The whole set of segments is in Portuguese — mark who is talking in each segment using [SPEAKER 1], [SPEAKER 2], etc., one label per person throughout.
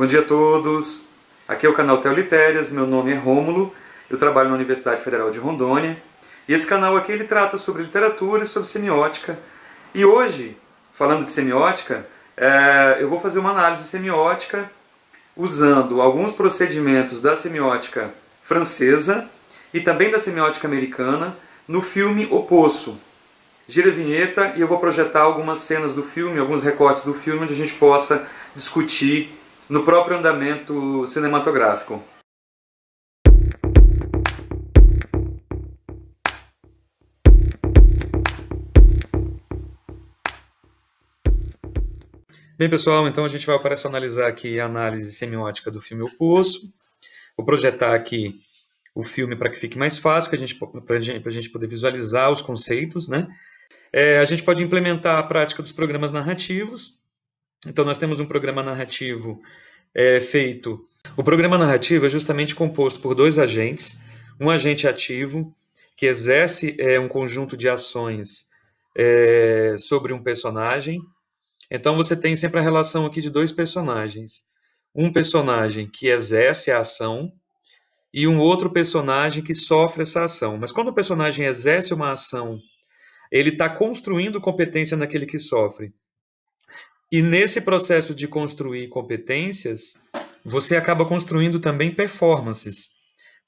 [SPEAKER 1] Bom dia a todos. Aqui é o canal Teolitérias, meu nome é Rômulo, eu trabalho na Universidade Federal de Rondônia. E esse canal aqui ele trata sobre literatura e sobre semiótica. E hoje, falando de semiótica, é, eu vou fazer uma análise semiótica usando alguns procedimentos da semiótica francesa e também da semiótica americana no filme O Poço. Gira a vinheta e eu vou projetar algumas cenas do filme, alguns recortes do filme, onde a gente possa discutir no próprio andamento cinematográfico. Bem, pessoal, então a gente vai analisar aqui a análise semiótica do filme O Poço. Vou projetar aqui o filme para que fique mais fácil, para a gente, a gente poder visualizar os conceitos. Né? É, a gente pode implementar a prática dos programas narrativos, então, nós temos um programa narrativo é, feito. O programa narrativo é justamente composto por dois agentes: um agente ativo, que exerce é, um conjunto de ações é, sobre um personagem. Então, você tem sempre a relação aqui de dois personagens. Um personagem que exerce a ação e um outro personagem que sofre essa ação. Mas quando o personagem exerce uma ação, ele está construindo competência naquele que sofre. E nesse processo de construir competências, você acaba construindo também performances.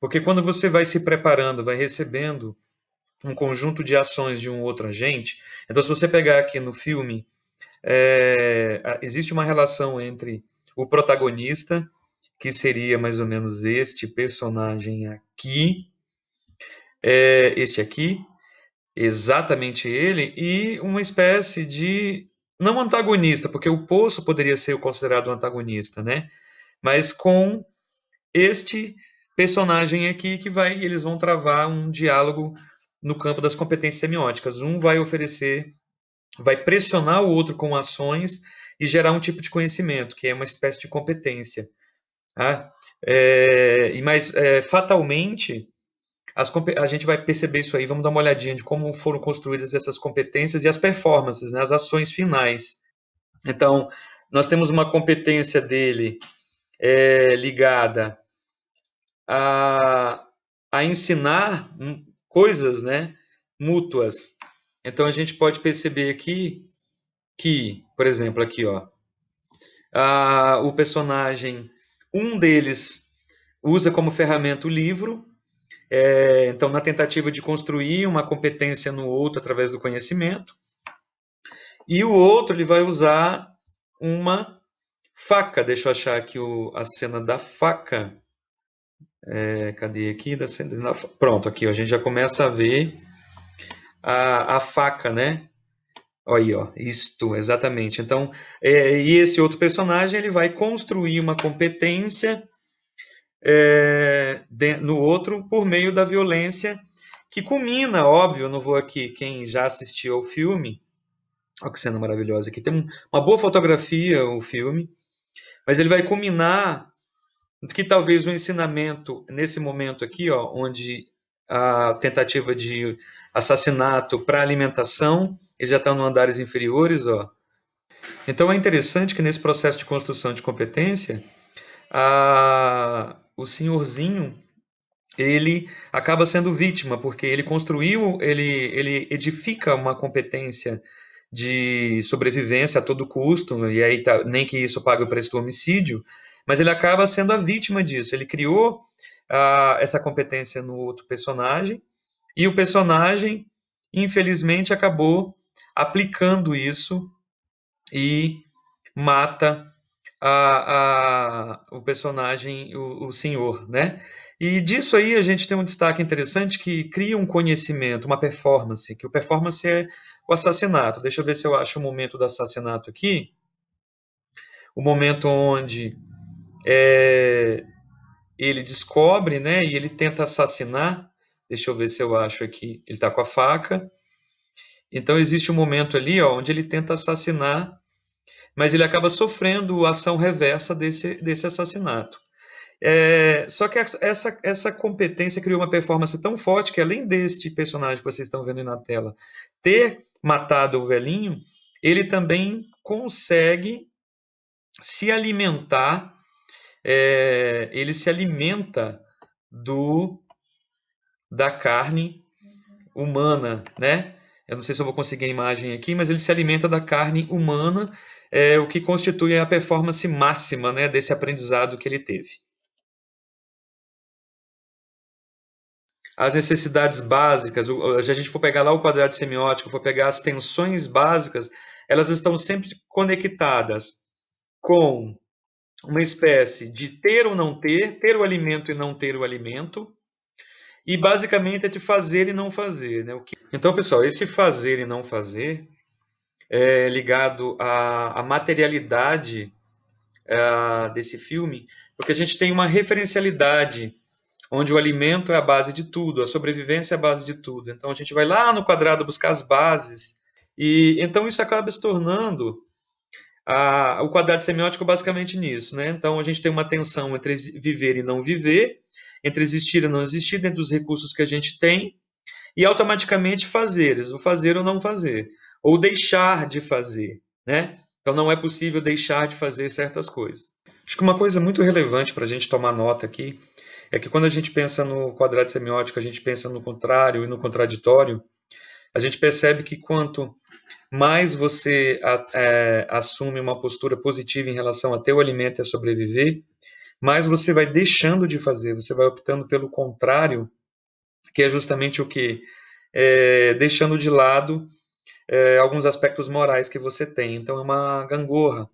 [SPEAKER 1] Porque quando você vai se preparando, vai recebendo um conjunto de ações de um outro agente, então se você pegar aqui no filme, é, existe uma relação entre o protagonista, que seria mais ou menos este personagem aqui, é, este aqui, exatamente ele, e uma espécie de não antagonista, porque o poço poderia ser considerado um antagonista, né? Mas com este personagem aqui que vai, eles vão travar um diálogo no campo das competências semióticas. Um vai oferecer, vai pressionar o outro com ações e gerar um tipo de conhecimento, que é uma espécie de competência. Tá? É, mas é, fatalmente as, a gente vai perceber isso aí, vamos dar uma olhadinha de como foram construídas essas competências e as performances, né, as ações finais. Então, nós temos uma competência dele é, ligada a, a ensinar coisas né, mútuas. Então, a gente pode perceber aqui que, por exemplo, aqui, ó, a, o personagem, um deles usa como ferramenta o livro, é, então, na tentativa de construir uma competência no outro através do conhecimento, e o outro ele vai usar uma faca. Deixa eu achar aqui o, a cena da faca. É, cadê aqui? Da cena da, pronto, aqui ó, a gente já começa a ver a, a faca, né? Aí, ó, isto, exatamente. Então, é, e esse outro personagem ele vai construir uma competência é, no outro por meio da violência, que culmina, óbvio, não vou aqui, quem já assistiu ao filme, olha que cena maravilhosa aqui, tem uma boa fotografia o filme, mas ele vai culminar que talvez o ensinamento nesse momento aqui, ó, onde a tentativa de assassinato para alimentação, ele já está no andares inferiores, ó. Então é interessante que nesse processo de construção de competência, a, o senhorzinho ele acaba sendo vítima, porque ele construiu, ele, ele edifica uma competência de sobrevivência a todo custo, e aí tá, nem que isso pague o preço do homicídio, mas ele acaba sendo a vítima disso. Ele criou essa competência no outro personagem, e o personagem, infelizmente, acabou aplicando isso e mata a, a, o personagem, o, o senhor, né? E disso aí a gente tem um destaque interessante que cria um conhecimento, uma performance, que o performance é o assassinato. Deixa eu ver se eu acho o momento do assassinato aqui. O momento onde é, ele descobre, né, e ele tenta assassinar. Deixa eu ver se eu acho aqui. Ele está com a faca. Então existe um momento ali, ó, onde ele tenta assassinar mas ele acaba sofrendo a ação reversa desse, desse assassinato. É, só que essa, essa competência criou uma performance tão forte que, além deste personagem que vocês estão vendo aí na tela ter matado o velhinho, ele também consegue se alimentar, é, ele se alimenta do da carne humana, né? Eu não sei se eu vou conseguir a imagem aqui, mas ele se alimenta da carne humana é, o que constitui a performance máxima né, desse aprendizado que ele teve. As necessidades básicas, se a gente for pegar lá o quadrado semiótico, for pegar as tensões básicas, elas estão sempre conectadas com uma espécie de ter ou não ter, ter o alimento e não ter o alimento, e basicamente é de fazer e não fazer. Né? Então, pessoal, esse fazer e não fazer é, ligado à, à materialidade é, desse filme, porque a gente tem uma referencialidade onde o alimento é a base de tudo, a sobrevivência é a base de tudo. Então a gente vai lá no quadrado buscar as bases e então isso acaba se tornando a, o quadrado semiótico basicamente nisso, né? Então a gente tem uma tensão entre viver e não viver, entre existir e não existir, dentro dos recursos que a gente tem e automaticamente fazeres, o fazer ou não fazer ou deixar de fazer, né? Então não é possível deixar de fazer certas coisas. Acho que uma coisa muito relevante para a gente tomar nota aqui é que quando a gente pensa no quadrado semiótico, a gente pensa no contrário e no contraditório, a gente percebe que quanto mais você é, assume uma postura positiva em relação a ter o alimento e a sobreviver, mais você vai deixando de fazer, você vai optando pelo contrário, que é justamente o que? É, deixando de lado é, alguns aspectos morais que você tem. Então é uma gangorra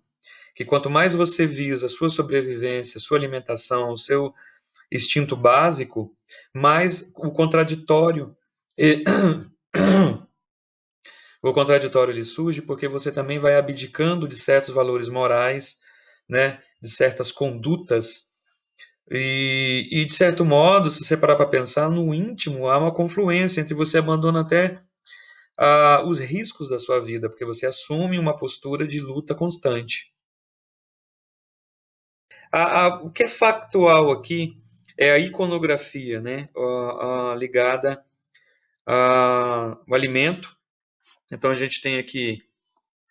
[SPEAKER 1] que quanto mais você visa a sua sobrevivência, a sua alimentação, o seu instinto básico, mais o contraditório e... o contraditório ele surge porque você também vai abdicando de certos valores morais, né, de certas condutas e, e de certo modo, se você parar para pensar, no íntimo há uma confluência entre você abandona até uh, os riscos da sua vida, porque você assume uma postura de luta constante. A, a, o que é factual aqui é a iconografia, né, uh, uh, ligada ao alimento. Então a gente tem aqui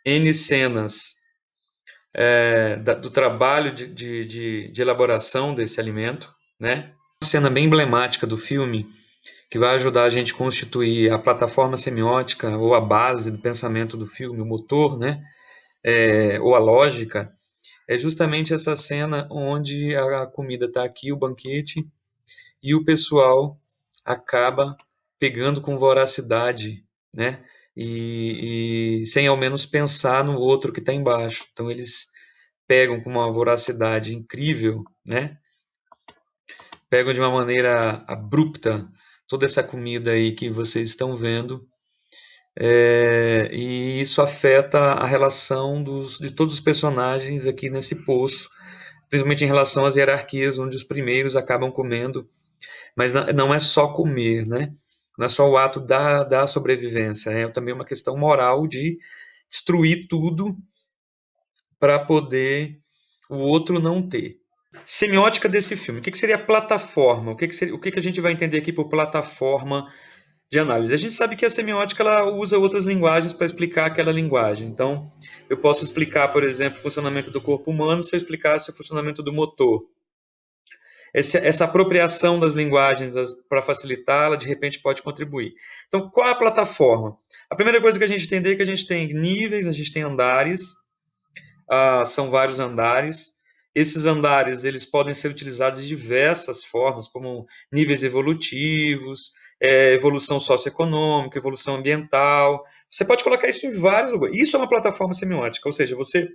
[SPEAKER 1] N cenas é, da, do trabalho de, de, de, de elaboração desse alimento, né? Uma cena bem emblemática do filme que vai ajudar a gente a constituir a plataforma semiótica ou a base do pensamento do filme, o motor, né? É, ou a lógica, é justamente essa cena onde a comida está aqui, o banquete, e o pessoal acaba pegando com voracidade, né? E, e sem ao menos pensar no outro que está embaixo. Então eles pegam com uma voracidade incrível, né? Pegam de uma maneira abrupta toda essa comida aí que vocês estão vendo. É, e isso afeta a relação dos, de todos os personagens aqui nesse poço, principalmente em relação às hierarquias, onde os primeiros acabam comendo. Mas não é só comer, né? não é só o ato da, da sobrevivência, é também uma questão moral de destruir tudo para poder o outro não ter semiótica desse filme. O que, que seria plataforma? O, que, que, seria, o que, que a gente vai entender aqui por plataforma de análise? A gente sabe que a semiótica ela usa outras linguagens para explicar aquela linguagem. Então, eu posso explicar, por exemplo, o funcionamento do corpo humano se eu explicasse o funcionamento do motor. Essa, essa apropriação das linguagens para facilitá-la, de repente, pode contribuir. Então, qual é a plataforma? A primeira coisa que a gente entender é que a gente tem níveis, a gente tem andares, ah, são vários andares, esses andares eles podem ser utilizados de diversas formas, como níveis evolutivos, é, evolução socioeconômica, evolução ambiental. Você pode colocar isso em vários lugares. Isso é uma plataforma semiótica, ou seja, você,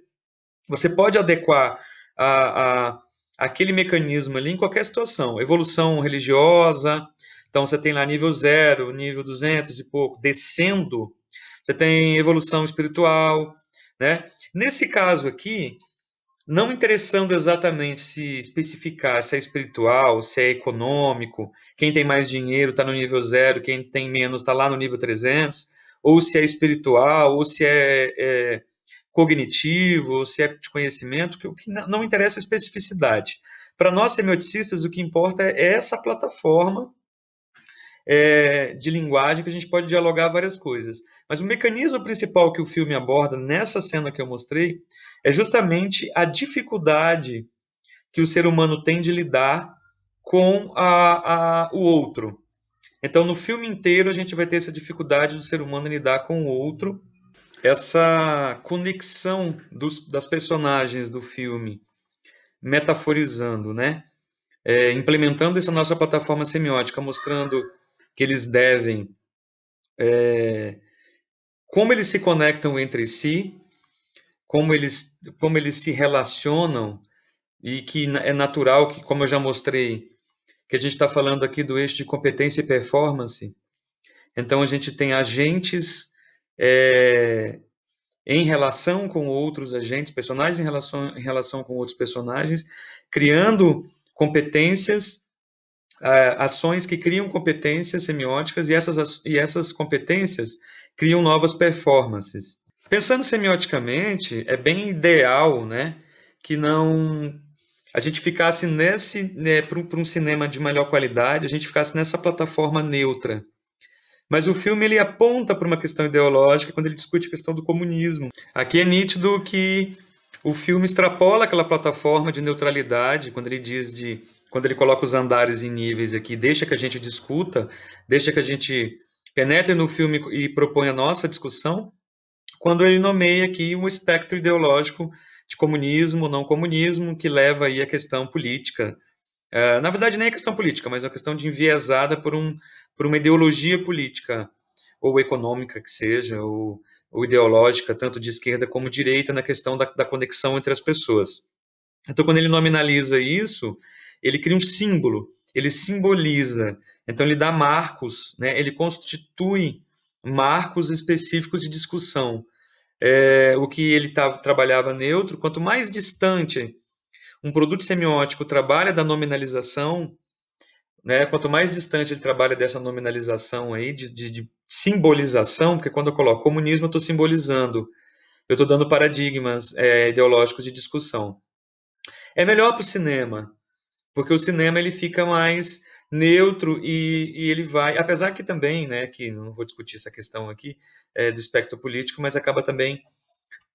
[SPEAKER 1] você pode adequar a, a aquele mecanismo ali em qualquer situação. Evolução religiosa, então você tem lá nível zero, nível 200 e pouco, descendo. Você tem evolução espiritual, né? Nesse caso aqui, não interessando exatamente se especificar se é espiritual, se é econômico, quem tem mais dinheiro está no nível zero, quem tem menos está lá no nível 300, ou se é espiritual, ou se é, é cognitivo, ou se é de conhecimento, que o que não interessa é especificidade. Para nós semioticistas, o que importa é essa plataforma é, de linguagem que a gente pode dialogar várias coisas. Mas o mecanismo principal que o filme aborda nessa cena que eu mostrei é justamente a dificuldade que o ser humano tem de lidar com a, a, o outro. Então, no filme inteiro, a gente vai ter essa dificuldade do ser humano lidar com o outro, essa conexão dos, das personagens do filme, metaforizando, né? É, implementando essa nossa plataforma semiótica, mostrando que eles devem, é, como eles se conectam entre si, como eles, como eles se relacionam e que é natural que, como eu já mostrei, que a gente está falando aqui do eixo de competência e performance. Então, a gente tem agentes é, em relação com outros agentes, personagens em relação, em relação com outros personagens, criando competências, ações que criam competências semióticas e essas, e essas competências criam novas performances. Pensando semioticamente, é bem ideal né, que não a gente ficasse nesse, né, para um cinema de melhor qualidade, a gente ficasse nessa plataforma neutra. Mas o filme ele aponta para uma questão ideológica quando ele discute a questão do comunismo. Aqui é nítido que o filme extrapola aquela plataforma de neutralidade quando ele diz de quando ele coloca os andares em níveis aqui, deixa que a gente discuta, deixa que a gente penetre no filme e proponha a nossa discussão, quando ele nomeia aqui um espectro ideológico de comunismo, não comunismo, que leva aí a questão política. Uh, na verdade, nem a é questão política, mas é uma questão de enviesada por, um, por uma ideologia política, ou econômica que seja, ou, ou ideológica, tanto de esquerda como direita, na questão da, da conexão entre as pessoas. Então, quando ele nominaliza isso, ele cria um símbolo, ele simboliza, então ele dá marcos, né? ele constitui marcos específicos de discussão é, o que ele tava, trabalhava neutro, quanto mais distante um produto semiótico trabalha da nominalização, né, quanto mais distante ele trabalha dessa nominalização aí, de, de, de simbolização, porque quando eu coloco comunismo, eu estou simbolizando, eu estou dando paradigmas é, ideológicos de discussão. É melhor para o cinema, porque o cinema ele fica mais neutro e, e, ele vai, apesar que também, né, que não vou discutir essa questão aqui é, do espectro político, mas acaba também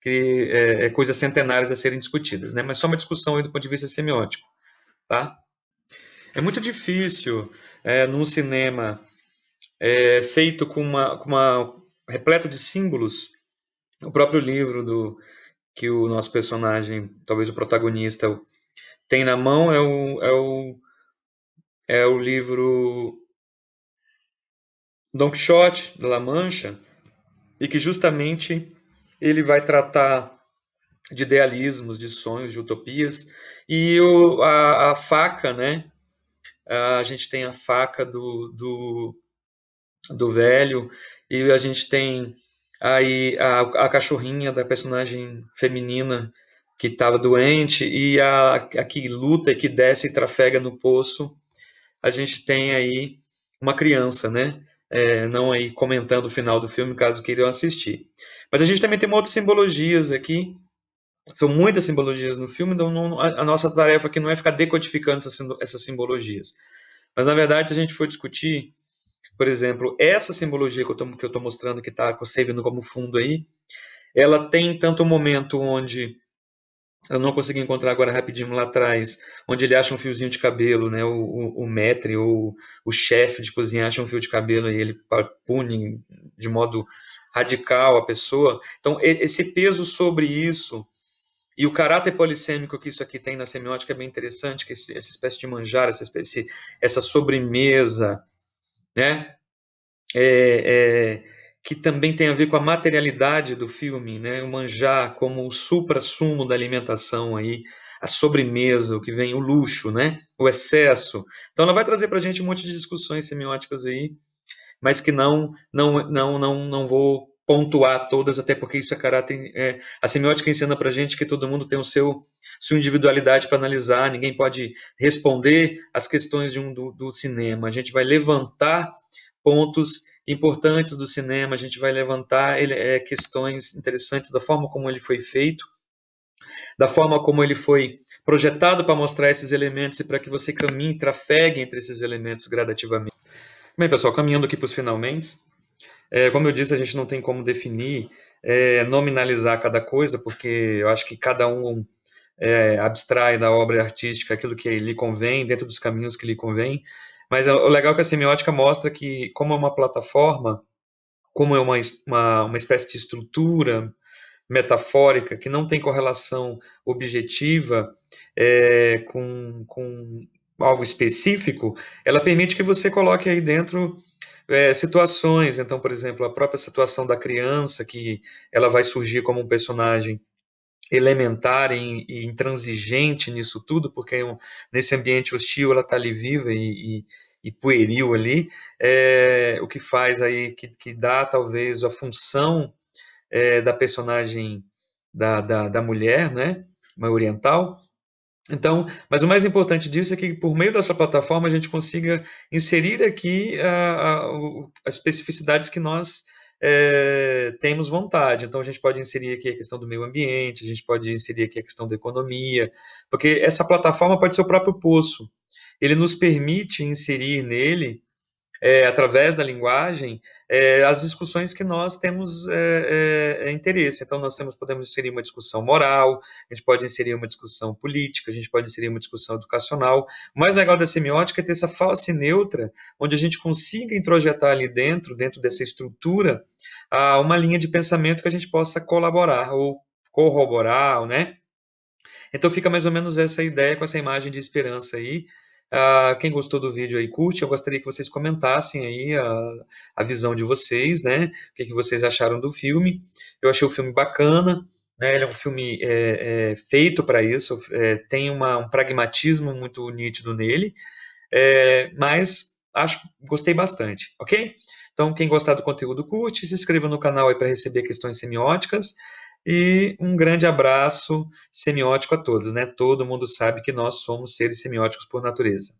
[SPEAKER 1] que é, é, coisas centenárias a serem discutidas, né? Mas só uma discussão aí do ponto de vista semiótico, tá? É muito difícil é, num cinema é, feito com uma, com uma repleto de símbolos, o próprio livro do que o nosso personagem, talvez o protagonista, tem na mão é o, é o é o livro Don Quixote de La Mancha, e que justamente ele vai tratar de idealismos, de sonhos, de utopias, e o, a, a faca, né? A gente tem a faca do, do, do velho, e a gente tem aí a, a cachorrinha da personagem feminina que estava doente, e a, a que luta e que desce e trafega no poço a gente tem aí uma criança, né? É, não aí comentando o final do filme, caso queiram assistir. Mas a gente também tem outras simbologias aqui, são muitas simbologias no filme, então não, a, nossa tarefa aqui não é ficar decodificando essas, essas simbologias. Mas, na verdade, se a gente for discutir, por exemplo, essa simbologia que eu estou mostrando que está com como fundo aí, ela tem tanto um momento onde eu não consegui encontrar agora rapidinho lá atrás, onde ele acha um fiozinho de cabelo, né? O, o, o ou o chefe de cozinha acha um fio de cabelo e ele pune de modo radical a pessoa. Então, esse peso sobre isso e o caráter polissêmico que isso aqui tem na semiótica é bem interessante, que esse, essa espécie de manjar, essa, espécie, essa sobremesa, né? É, é, que também tem a ver com a materialidade do filme, né? O manjar como o supra-sumo da alimentação aí, a sobremesa, o que vem, o luxo, né? O excesso. Então ela vai trazer para a gente um monte de discussões semióticas aí, mas que não, não, não, não, não vou pontuar todas, até porque isso é caráter. É, a semiótica ensina para a gente que todo mundo tem o seu sua individualidade para analisar, ninguém pode responder às questões de um, do, do cinema. A gente vai levantar pontos importantes do cinema, a gente vai levantar ele, é, questões interessantes da forma como ele foi feito, da forma como ele foi projetado para mostrar esses elementos e para que você caminhe, trafegue entre esses elementos gradativamente. Bem, pessoal, caminhando aqui para os finalmente, é, como eu disse, a gente não tem como definir, é, nominalizar cada coisa, porque eu acho que cada um é, abstrai da obra artística aquilo que lhe convém, dentro dos caminhos que lhe convém, mas o legal é que a semiótica mostra que, como é uma plataforma, como é uma, uma, uma espécie de estrutura metafórica que não tem correlação objetiva é, com, com algo específico, ela permite que você coloque aí dentro é, situações. Então, por exemplo, a própria situação da criança, que ela vai surgir como um personagem elementar e, intransigente nisso tudo, porque é nesse ambiente hostil ela está ali viva e, e, e pueril ali, é, o que faz aí, que, que dá talvez a função é, da personagem da, da, da mulher, né, uma oriental, então, mas o mais importante disso é que por meio dessa plataforma a gente consiga inserir aqui a as especificidades que nós é, temos vontade. Então, a gente pode inserir aqui a questão do meio ambiente, a gente pode inserir aqui a questão da economia, porque essa plataforma pode ser o próprio poço. Ele nos permite inserir nele é, através da linguagem, é, as discussões que nós temos é, é, é, interesse. Então, nós temos, podemos inserir uma discussão moral, a gente pode inserir uma discussão política, a gente pode inserir uma discussão educacional. O mais legal da semiótica é ter essa face neutra, onde a gente consiga introjetar ali dentro, dentro dessa estrutura, uma linha de pensamento que a gente possa colaborar ou corroborar, né? Então fica mais ou menos essa ideia com essa imagem de esperança aí, Uh, quem gostou do vídeo aí, curte. Eu gostaria que vocês comentassem aí a, a visão de vocês, né? O que, que, vocês acharam do filme. Eu achei o filme bacana. Né? Ele é um filme é, é, feito para isso. É, tem uma, um pragmatismo muito nítido nele. É, mas acho gostei bastante, ok? Então, quem gostar do conteúdo, curte. Se inscreva no canal aí para receber questões semióticas. E um grande abraço semiótico a todos, né? Todo mundo sabe que nós somos seres semióticos por natureza.